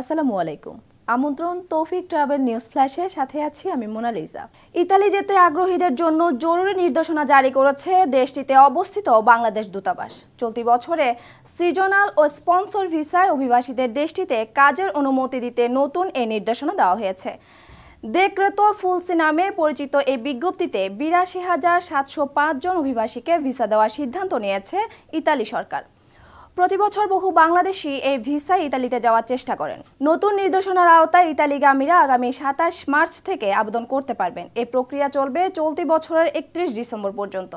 আসসালামু আলাইকুম আমন্ত্রণ তৌফিক ট্রাভেল নিউজ ফ্ল্যাশে সাথে আছি আমি মোনালিজা ইতালি যেতে আগ্রহীদের জন্য জরুরি নির্দেশনা জারি করেছে দেশটিতে অবস্থিত বাংলাদেশ দূতাবাস চলতি বছরে সৃজনাল ও স্পন্সর ভিসায় অভিবাসীদের দেশটিতে কাজের অনুমতি দিতে নতুন এই নির্দেশনা দেওয়া হয়েছে দেক্রেত ফুলসি নামে পরিচিত এই বিজ্ঞপ্তিতে বিরাশি হাজার সাতশো পাঁচজন অভিবাসীকে ভিসা দেওয়ার সিদ্ধান্ত নিয়েছে ইতালি সরকার প্রতিবছর বহু বাংলাদেশি এই ভিসায় ইতালিতে যাওয়ার চেষ্টা করেন নতুন নির্দেশনার আওতায় ইতালিগামীরা আগামী সাতাশ মার্চ থেকে আবেদন করতে পারবেন এই প্রক্রিয়া চলবে চলতি বছরের একত্রিশ ডিসেম্বর পর্যন্ত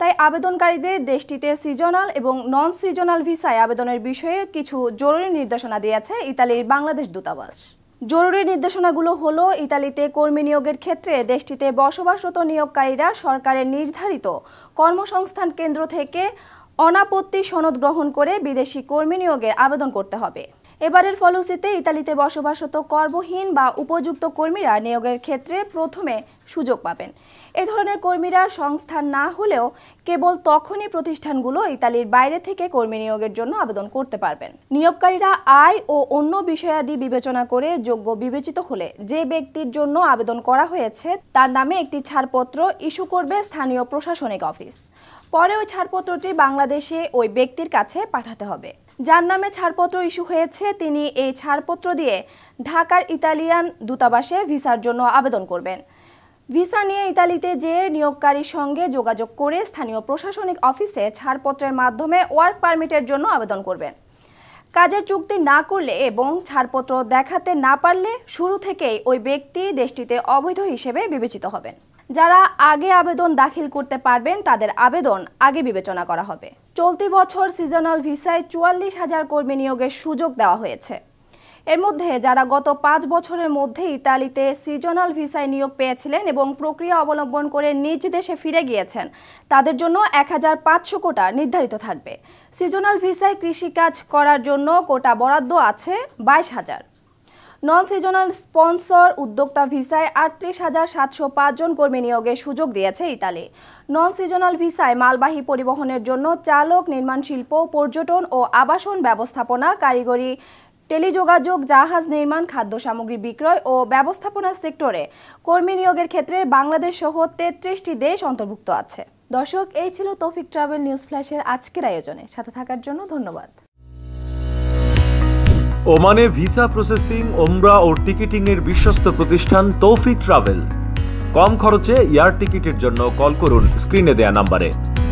তাই আবেদনকারীদের দেশটিতে সিজনাল এবং নন সিজনাল ভিসায় আবেদনের বিষয়ে কিছু জরুরি নির্দেশনা দিয়েছে ইতালির বাংলাদেশ দূতাবাস জরুরি নির্দেশনাগুলো হলো ইতালিতে কর্মী নিয়োগের ক্ষেত্রে দেশটিতে বসবাসরত নিয়োগকারীরা সরকারের নির্ধারিত কর্মসংস্থান কেন্দ্র থেকে অনাপত্তি সনদ গ্রহণ করে বিদেশি কর্মী নিয়োগের আবেদন করতে হবে এবারের ফলশ্রুতিতে ইতালিতে বসবাসত কর্মহীন বা উপযুক্ত কর্মীরা নিয়োগের ক্ষেত্রে প্রথমে সুযোগ পাবেন এ ধরনের কর্মীরা সংস্থান না হলেও কেবল তখনই প্রতিষ্ঠানগুলো ইতালির বাইরে থেকে কর্মী নিয়োগের জন্য আবেদন করতে পারবেন নিয়োগকারীরা আয় ও অন্য বিষয়াদি বিবেচনা করে যোগ্য বিবেচিত হলে যে ব্যক্তির জন্য আবেদন করা হয়েছে তার নামে একটি ছাড়পত্র ইস্যু করবে স্থানীয় প্রশাসনিক অফিস পরে ওই ছাড়পত্রটি বাংলাদেশে ওই ব্যক্তির কাছে পাঠাতে হবে যার নামে ছাড়পত্র ইস্যু হয়েছে তিনি এই ছাড়পত্র দিয়ে ঢাকার ইতালিয়ান দূতাবাসে ভিসার জন্য আবেদন করবেন ভিসা নিয়ে ইতালিতে যে নিয়োগকারীর সঙ্গে যোগাযোগ করে স্থানীয় প্রশাসনিক অফিসে ছাড়পত্রের মাধ্যমে ওয়ার্ক পারমিটের জন্য আবেদন করবেন কাজের চুক্তি না করলে এবং ছাড়পত্র দেখাতে না পারলে শুরু থেকেই ওই ব্যক্তি দেশটিতে অবৈধ হিসেবে বিবেচিত হবেন যারা আগে আবেদন দাখিল করতে পারবেন তাদের আবেদন আগে বিবেচনা করা হবে চলতি বছর সিজনাল ভিসায় চুয়াল্লিশ হাজার কর্মী নিয়োগের সুযোগ দেওয়া হয়েছে এর মধ্যে যারা গত পাঁচ বছরের মধ্যে ইতালিতে সিজনাল ভিসায় নিয়োগ পেয়েছিলেন এবং প্রক্রিয়া অবলম্বন করে নিজ দেশে ফিরে গিয়েছেন তাদের জন্য এক হাজার পাঁচশো কোটা নির্ধারিত থাকবে সিজনাল ভিসায় কৃষিকাজ করার জন্য কোটা বরাদ্দ আছে বাইশ হাজার নন সিজনাল স্পন্সর উদ্যোক্তা ভিসায় আটত্রিশ হাজার সাতশো পাঁচজন কর্মী নিয়োগের সুযোগ দিয়েছে ইতালি নন সিজনাল ভিসায় মালবাহী পরিবহনের জন্য চালক নির্মাণ শিল্প পর্যটন ও আবাসন ব্যবস্থাপনা কারিগরি টেলিযোগাযোগ জাহাজ নির্মাণ খাদ্য সামগ্রী বিক্রয় ও ব্যবস্থাপনা সেক্টরে কর্মী নিয়োগের ক্ষেত্রে বাংলাদেশ সহ তেত্রিশটি দেশ অন্তর্ভুক্ত আছে দর্শক এই ছিল তৌফিক ট্রাভেল নিউজ ফ্ল্যাশের আজকের আয়োজনে সাথে থাকার জন্য ধন্যবাদ ওমানে ভিসা প্রসেসিং ওমরা ও টিকিটিং এর বিশ্বস্ত প্রতিষ্ঠান তৌফিক ট্রাভেল কম খরচে এয়ার টিকিটের জন্য কল করুন স্ক্রিনে দেয়া নাম্বারে